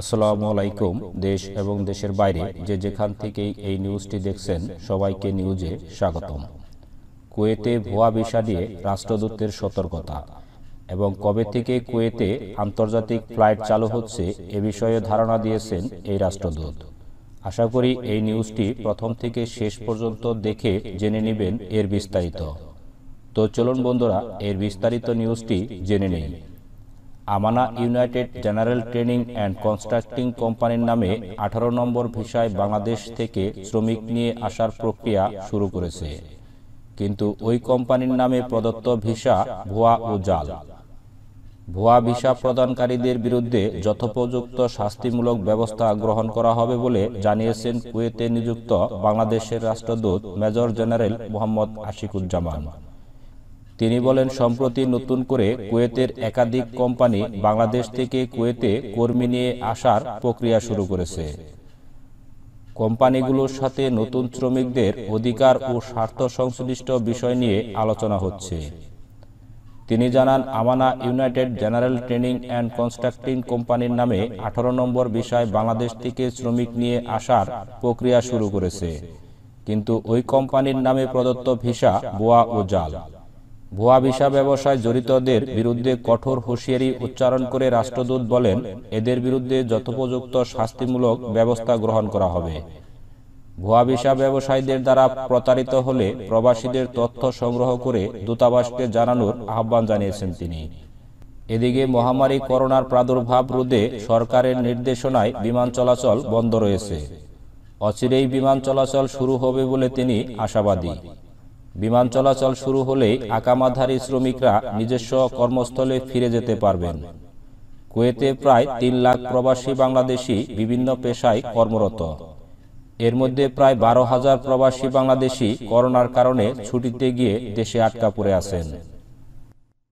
আসসালামু আলাইকুম দেশ এবং দেশের বাইরে যে যেখান থেকেই এই নিউজটি দেখছেন সবাইকে নিউজে স্বাগতম কুয়েতে ভুয়া ভিসা দিয়ে রাষ্ট্রদূতের সতর্কতা এবং কবে থেকে কুয়েতে আন্তর্জাতিক ফ্লাইট চালু হচ্ছে এ বিষয়ে ধারণা দিয়েছেন এই রাষ্ট্রদূত আশা করি এই নিউজটি প্রথম থেকে শেষ পর্যন্ত দেখে জেনে নেবেন এর বিস্তারিত তো চলুন বন্ধুরা এর বিস্তারিত নিউজটি জেনে নিন Amana United General Trading and constructing কোম্পানির নামে আঠারো নম্বর ভিসায় বাংলাদেশ থেকে শ্রমিক নিয়ে আসার প্রক্রিয়া শুরু করেছে কিন্তু ওই কোম্পানির নামে প্রদত্ত ভিসা ভুয়া ও জাল ভুয়া ভিসা প্রদানকারীদের বিরুদ্ধে যথোপযুক্ত শাস্তিমূলক ব্যবস্থা গ্রহণ করা হবে বলে জানিয়েছেন কুয়েতে নিযুক্ত বাংলাদেশের রাষ্ট্রদূত মেজর জেনারেল মোহাম্মদ আশিকুজ্জামান তিনি বলেন সম্প্রতি নতুন করে কুয়েতের একাধিক কোম্পানি বাংলাদেশ থেকে কুয়েতে কর্মী নিয়ে আসার প্রক্রিয়া শুরু করেছে কোম্পানিগুলোর সাথে নতুন শ্রমিকদের অধিকার ও স্বার্থ সংশ্লিষ্ট বিষয় নিয়ে আলোচনা হচ্ছে তিনি জানান Amana United General Trading and constructing কোম্পানির নামে আঠারো নম্বর বিষয় বাংলাদেশ থেকে শ্রমিক নিয়ে আসার প্রক্রিয়া শুরু করেছে কিন্তু ওই কোম্পানির নামে প্রদত্ত ভিসা বোয়া ও জাল ভুয়া ভিসা ব্যবসায় জড়িতদের বিরুদ্ধে কঠোর হুঁশিয়ারি উচ্চারণ করে রাষ্ট্রদূত বলেন এদের বিরুদ্ধে যথোপযুক্ত শাস্তিমূলক ব্যবস্থা গ্রহণ করা হবে ভুয়া ভিসা ব্যবসায়ীদের দ্বারা প্রতারিত হলে প্রবাসীদের তথ্য সংগ্রহ করে দূতাবাসকে জানানোর আহ্বান জানিয়েছেন তিনি এদিকে মহামারী করোনার প্রাদুর্ভাব রোধে সরকারের নির্দেশনায় বিমান চলাচল বন্ধ রয়েছে অচিরেই বিমান চলাচল শুরু হবে বলে তিনি আশাবাদী বিমান চলাচল শুরু হলে আকামাধারী শ্রমিকরা নিজস্ব কর্মস্থলে ফিরে যেতে পারবেন কুয়েতে প্রায় তিন লাখ প্রবাসী বাংলাদেশি বিভিন্ন পেশায় কর্মরত এর মধ্যে প্রায় বারো হাজার প্রবাসী বাংলাদেশি করোনার কারণে ছুটিতে গিয়ে দেশে আটকা পড়ে আছেন